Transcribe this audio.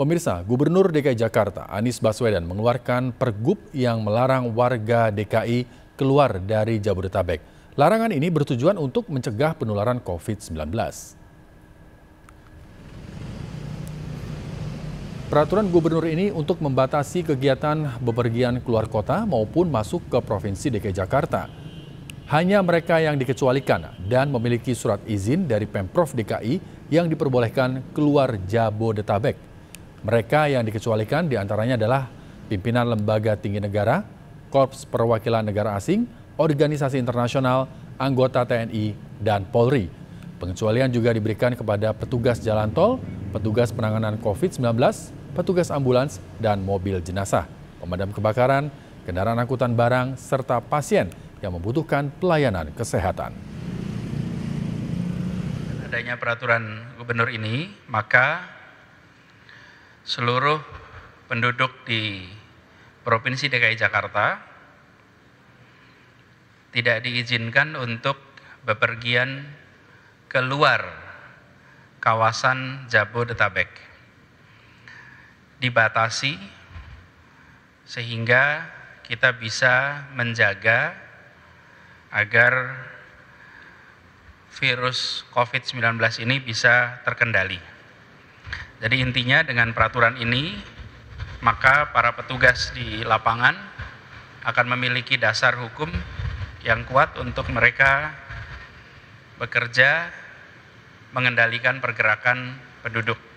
Pemirsa, Gubernur DKI Jakarta Anies Baswedan mengeluarkan pergub yang melarang warga DKI keluar dari Jabodetabek. Larangan ini bertujuan untuk mencegah penularan COVID-19. Peraturan gubernur ini untuk membatasi kegiatan bepergian keluar kota maupun masuk ke Provinsi DKI Jakarta. Hanya mereka yang dikecualikan dan memiliki surat izin dari Pemprov DKI yang diperbolehkan keluar Jabodetabek. Mereka yang dikecualikan diantaranya adalah pimpinan lembaga tinggi negara, korps perwakilan negara asing, organisasi internasional, anggota TNI, dan Polri. Pengecualian juga diberikan kepada petugas jalan tol, petugas penanganan COVID-19, petugas ambulans, dan mobil jenazah, pemadam kebakaran, kendaraan angkutan barang, serta pasien yang membutuhkan pelayanan kesehatan. Adanya peraturan gubernur ini, maka seluruh penduduk di Provinsi DKI Jakarta tidak diizinkan untuk bepergian keluar kawasan Jabodetabek. Dibatasi sehingga kita bisa menjaga agar virus COVID-19 ini bisa terkendali. Jadi intinya dengan peraturan ini, maka para petugas di lapangan akan memiliki dasar hukum yang kuat untuk mereka bekerja mengendalikan pergerakan penduduk